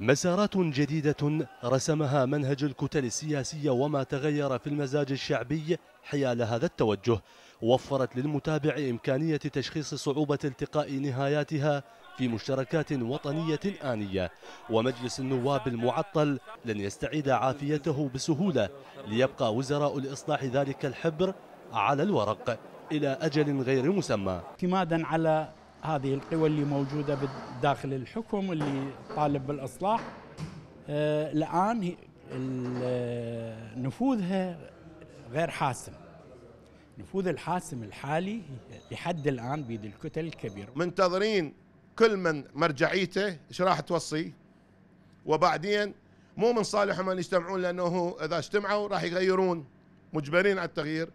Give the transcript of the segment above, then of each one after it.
مسارات جديدة رسمها منهج الكتل السياسية وما تغير في المزاج الشعبي حيال هذا التوجه وفرت للمتابع إمكانية تشخيص صعوبة التقاء نهاياتها في مشتركات وطنية آنية ومجلس النواب المعطل لن يستعيد عافيته بسهولة ليبقى وزراء الإصلاح ذلك الحبر على الورق إلى أجل غير مسمى اعتمادا على هذه القوى اللي موجودة داخل الحكم اللي طالب بالإصلاح آه، الآن آه، نفوذها غير حاسم نفوذ الحاسم الحالي لحد الآن بيد الكتل الكبيرة منتظرين كل من مرجعيته ايش راح توصي وبعدين مو من صالحهم ان يجتمعون لانه اذا اجتمعوا راح يغيرون مجبرين على التغيير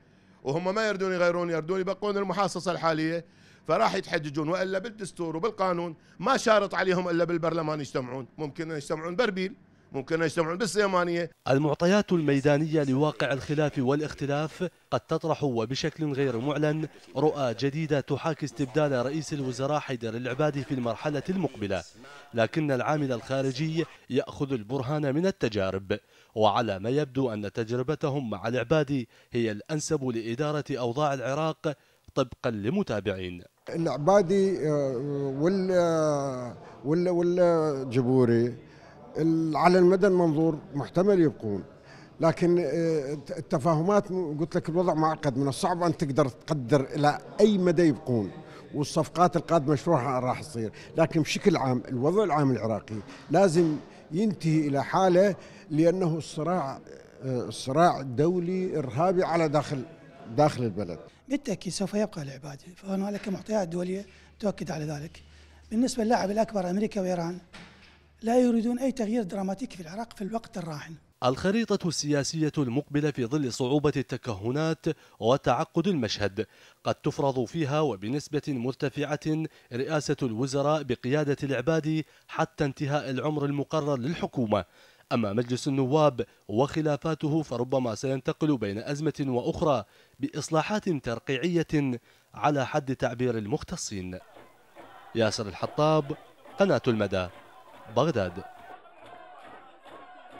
وهم ما يردون يغيرون يردون يبقون المحاصصه الحاليه فراح يتحججون والا بالدستور وبالقانون ما شارط عليهم الا بالبرلمان يجتمعون ممكن يجتمعون بربيل ممكن يجتمعون بالسيمانية المعطيات الميدانية لواقع الخلاف والاختلاف قد تطرح وبشكل غير معلن رؤى جديدة تحاكي استبدال رئيس الوزراء حيدر العبادي في المرحلة المقبلة لكن العامل الخارجي يأخذ البرهان من التجارب وعلى ما يبدو أن تجربتهم مع العبادي هي الأنسب لإدارة أوضاع العراق طبقا لمتابعين العبادي آه، والجبوري آه، آه، على المدى المنظور محتمل يبقون لكن آه، التفاهمات قلت لك الوضع معقد من الصعب ان تقدر تقدر الى اي مدى يبقون والصفقات القادمه شو راح تصير لكن بشكل عام الوضع العام العراقي لازم ينتهي الى حاله لانه الصراع آه، صراع دولي ارهابي على داخل داخل البلد بالتاكيد سوف يبقى العباد فهنالك معطيات دوليه تؤكد على ذلك بالنسبه للاعب الاكبر امريكا وايران لا يريدون أي تغيير دراماتيكي في العراق في الوقت الراهن الخريطة السياسية المقبلة في ظل صعوبة التكهنات وتعقد المشهد قد تفرض فيها وبنسبة مرتفعة رئاسة الوزراء بقيادة العبادي حتى انتهاء العمر المقرر للحكومة أما مجلس النواب وخلافاته فربما سينتقل بين أزمة وأخرى بإصلاحات ترقيعية على حد تعبير المختصين ياسر الحطاب قناة المدى بغداد